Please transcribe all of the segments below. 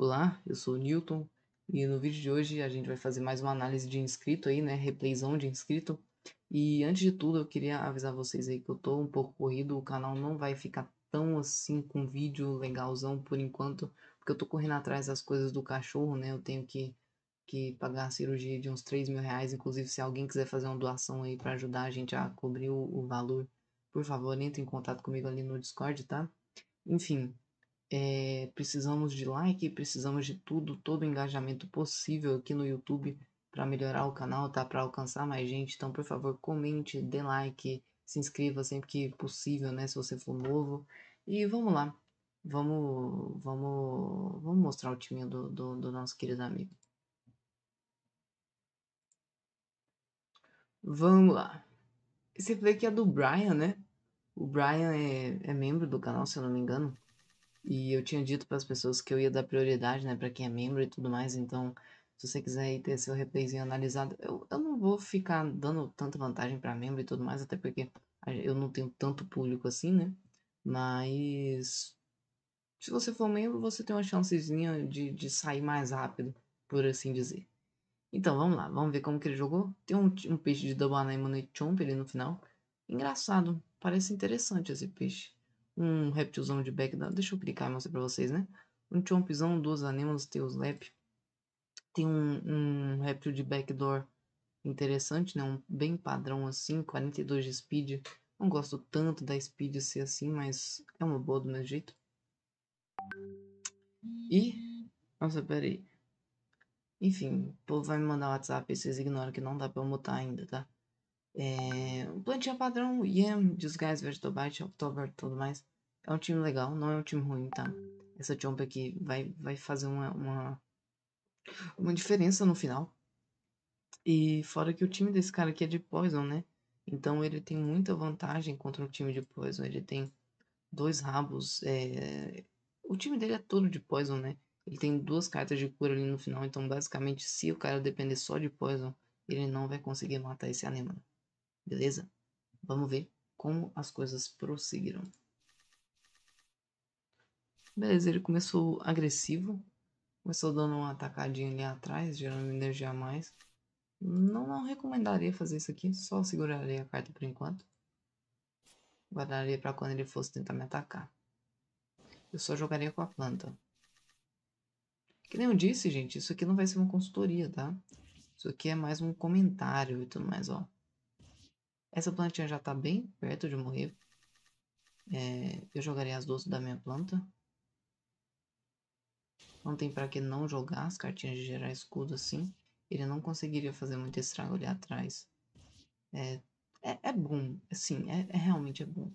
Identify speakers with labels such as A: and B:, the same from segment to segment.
A: Olá, eu sou o Newton e no vídeo de hoje a gente vai fazer mais uma análise de inscrito aí, né, replayzão de inscrito. E antes de tudo eu queria avisar vocês aí que eu tô um pouco corrido, o canal não vai ficar tão assim com vídeo legalzão por enquanto, porque eu tô correndo atrás das coisas do cachorro, né, eu tenho que, que pagar a cirurgia de uns 3 mil reais, inclusive se alguém quiser fazer uma doação aí para ajudar a gente a cobrir o, o valor, por favor, entre em contato comigo ali no Discord, tá? Enfim, é, precisamos de like, precisamos de tudo, todo engajamento possível aqui no YouTube para melhorar o canal, tá? Para alcançar mais gente. Então, por favor, comente, dê like, se inscreva sempre que possível, né? Se você for novo. E vamos lá. Vamos, vamos, vamos mostrar o time do, do, do nosso querido amigo. Vamos lá. Esse play aqui é do Brian, né? O Brian é, é membro do canal, se eu não me engano. E eu tinha dito para as pessoas que eu ia dar prioridade, né, para quem é membro e tudo mais, então se você quiser ter seu replayzinho analisado, eu, eu não vou ficar dando tanta vantagem para membro e tudo mais, até porque eu não tenho tanto público assim, né? Mas se você for membro, você tem uma chancezinha de, de sair mais rápido, por assim dizer. Então vamos lá, vamos ver como que ele jogou. Tem um, um peixe de Double Anemone Chomp ali no final. Engraçado, parece interessante esse peixe um reptilzão de back. Da... Deixa eu clicar e mostrar pra vocês, né? Um chompzão, duas anemas, teus lep Tem um, um reptil de backdoor interessante, né? Um bem padrão assim, 42 de speed. Não gosto tanto da speed ser assim, mas é uma boa do meu jeito. E. Nossa, peraí. Enfim, o povo vai me mandar WhatsApp e vocês ignoram que não dá pra eu mutar ainda, tá? É, o plantel padrão, Yam, é Disguise, Vegetobite, October tudo mais. É um time legal, não é um time ruim, tá? Essa Chomp aqui vai, vai fazer uma, uma, uma diferença no final. E fora que o time desse cara aqui é de Poison, né? Então ele tem muita vantagem contra o time de Poison. Ele tem dois rabos. É... O time dele é todo de Poison, né? Ele tem duas cartas de cura ali no final. Então, basicamente, se o cara depender só de Poison, ele não vai conseguir matar esse Anemone. Beleza? Vamos ver como as coisas prosseguiram. Beleza, ele começou agressivo. Começou dando uma atacadinha ali atrás, gerando energia a mais. Não, não recomendaria fazer isso aqui, só seguraria a carta por enquanto. Guardaria para quando ele fosse tentar me atacar. Eu só jogaria com a planta. Que nem eu disse, gente, isso aqui não vai ser uma consultoria, tá? Isso aqui é mais um comentário e tudo mais, ó. Essa plantinha já tá bem perto de morrer. É, eu jogaria as duas da minha planta. Não tem pra que não jogar as cartinhas de gerar escudo assim. Ele não conseguiria fazer muito estrago ali atrás. É, é, é bom, sim, é, é, realmente é bom.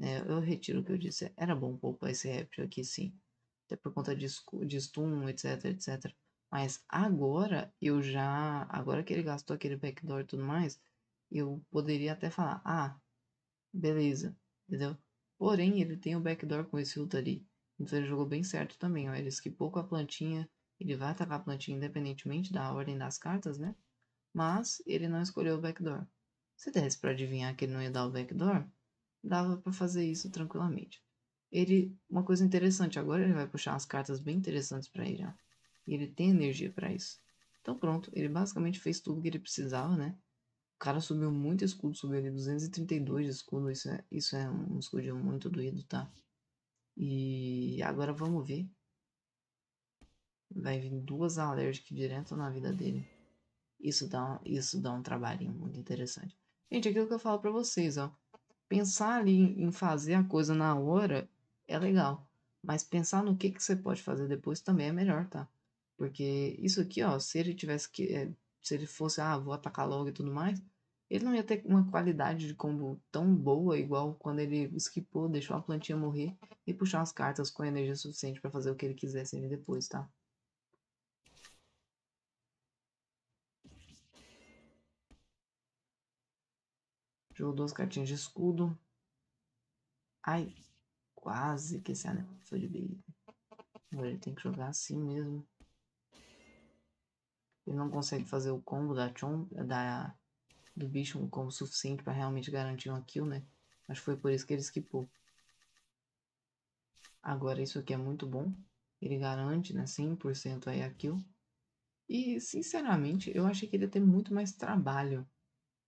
A: É, eu retiro o que eu disse. Era bom poupar esse réptil aqui, sim. Até por conta de, de stun, etc, etc. Mas agora eu já. Agora que ele gastou aquele backdoor e tudo mais, eu poderia até falar, ah, beleza, entendeu? Porém, ele tem o backdoor com esse luta ali. Então ele jogou bem certo também, ó. Ele esquipou com a plantinha, ele vai atacar a plantinha independentemente da ordem das cartas, né? Mas ele não escolheu o backdoor. Se desse para adivinhar que ele não ia dar o backdoor, dava para fazer isso tranquilamente. Ele, uma coisa interessante, agora ele vai puxar umas cartas bem interessantes para ele, ó. E ele tem energia para isso. Então pronto, ele basicamente fez tudo que ele precisava, né? cara subiu muito escudo, subiu ali 232 de escudo, isso é, isso é um escudinho muito doído, tá? E agora vamos ver. Vai vir duas alérgicas direto na vida dele. Isso dá, isso dá um trabalhinho muito interessante. Gente, aquilo que eu falo pra vocês, ó. Pensar ali em fazer a coisa na hora é legal. Mas pensar no que, que você pode fazer depois também é melhor, tá? Porque isso aqui, ó, se ele tivesse que. Eh, se ele fosse, ah, vou atacar logo e tudo mais, ele não ia ter uma qualidade de combo tão boa igual quando ele esquipou, deixou a plantinha morrer e puxar as cartas com energia suficiente para fazer o que ele quisesse ali depois, tá? Jogou duas cartinhas de escudo. Ai, quase que esse anel foi de baby. Agora ele tem que jogar assim mesmo. Ele não consegue fazer o combo da, chom, da do bicho como suficiente para realmente garantir uma kill, né? Mas foi por isso que ele skipou. Agora isso aqui é muito bom. Ele garante, né, 100% aí a kill. E, sinceramente, eu achei que ele ia ter muito mais trabalho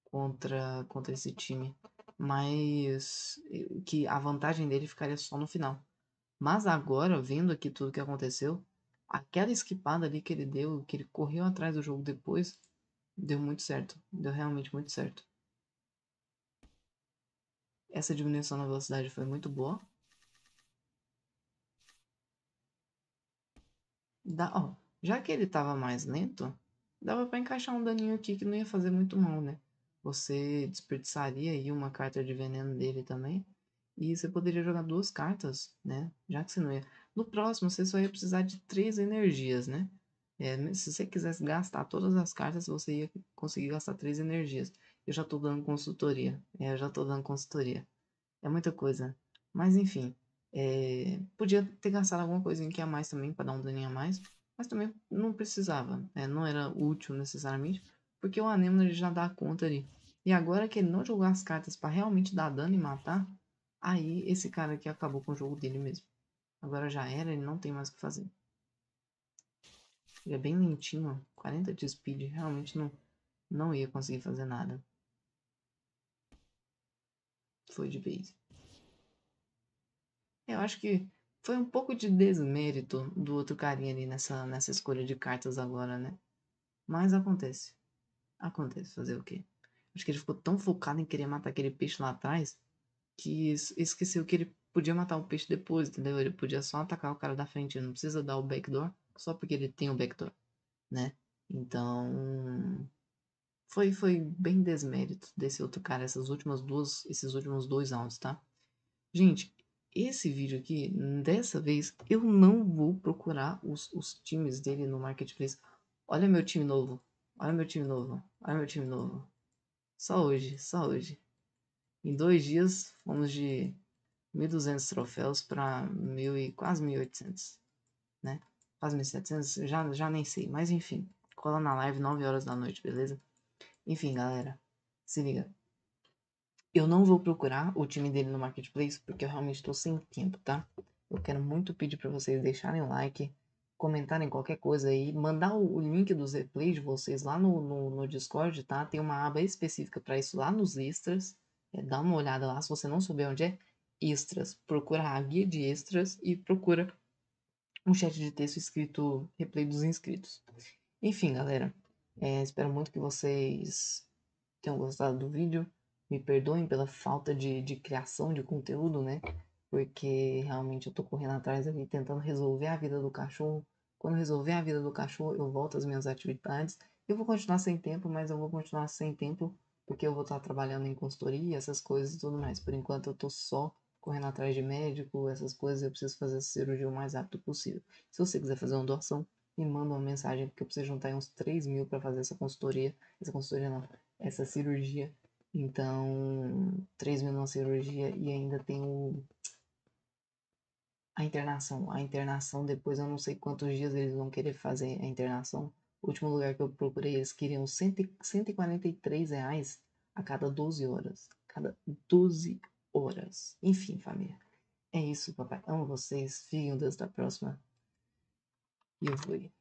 A: contra, contra esse time. Mas que a vantagem dele ficaria só no final. Mas agora, vendo aqui tudo que aconteceu, aquela esquipada ali que ele deu, que ele correu atrás do jogo depois, Deu muito certo. Deu realmente muito certo. Essa diminuição na velocidade foi muito boa. Dá, ó, já que ele tava mais lento, dava para encaixar um daninho aqui que não ia fazer muito mal, né? Você desperdiçaria aí uma carta de veneno dele também. E você poderia jogar duas cartas, né? Já que você não ia. No próximo, você só ia precisar de três energias, né? É, né, se você quisesse gastar todas as cartas, você ia conseguir gastar três energias. Eu já estou dando consultoria. É, eu já estou dando consultoria. É muita coisa. Mas enfim. É, podia ter gastado alguma coisinha aqui a mais também, para dar um daninho a mais. Mas também não precisava. Né, não era útil necessariamente. Porque o Anemo já dá conta ali. E agora que ele não jogou as cartas para realmente dar dano e matar, aí esse cara aqui acabou com o jogo dele mesmo. Agora já era, ele não tem mais o que fazer. Ele é bem lentinho, 40 de speed, realmente não, não ia conseguir fazer nada. Foi de base. Eu acho que foi um pouco de desmérito do outro carinha ali nessa, nessa escolha de cartas agora, né? Mas acontece. Acontece, fazer o quê? Acho que ele ficou tão focado em querer matar aquele peixe lá atrás que esqueceu que ele podia matar o peixe depois, entendeu? Ele podia só atacar o cara da frente, não precisa dar o backdoor só porque ele tem um backdoor, né? Então, foi, foi bem desmérito desse outro cara, essas últimas duas, esses últimos dois anos, tá? Gente, esse vídeo aqui, dessa vez, eu não vou procurar os, os times dele no Marketplace. Olha meu time novo, olha meu time novo, olha meu time novo. Só hoje, só hoje. Em dois dias, fomos de 1.200 troféus para quase 1.800, né? faz 1700, já, já nem sei, mas enfim, cola na live 9 horas da noite, beleza? Enfim, galera, se liga. Eu não vou procurar o time dele no Marketplace porque eu realmente estou sem tempo, tá? Eu quero muito pedir para vocês deixarem o like, comentarem qualquer coisa aí, mandar o, link dos replays de vocês lá no, no, no Discord, tá? Tem uma aba específica para isso lá nos extras. É, dá uma olhada lá, se você não souber onde é, extras. Procura a guia de extras e procura um chat de texto escrito replay dos inscritos. Enfim, galera, é, espero muito que vocês tenham gostado do vídeo. Me perdoem pela falta de, de criação de conteúdo, né? Porque realmente eu tô correndo atrás aqui tentando resolver a vida do cachorro. Quando resolver a vida do cachorro, eu volto às minhas atividades. Eu vou continuar sem tempo, mas eu vou continuar sem tempo porque eu vou estar trabalhando em consultoria, essas coisas e tudo mais. Por enquanto eu tô só correndo atrás de médico, essas coisas, eu preciso fazer essa cirurgia o mais rápido possível. Se você quiser fazer uma doação, me manda uma mensagem, porque eu preciso juntar uns 3 mil para fazer essa consultoria. Essa consultoria não, essa cirurgia. Então, 3 mil na cirurgia e ainda tem o. A internação. A internação, depois eu não sei quantos dias eles vão querer fazer a internação. O último lugar que eu procurei, eles queriam 143 reais a cada 12 horas. Cada 12 horas. Enfim, família. É isso, papai. Amo vocês. Fiquem Deus da próxima. E eu fui.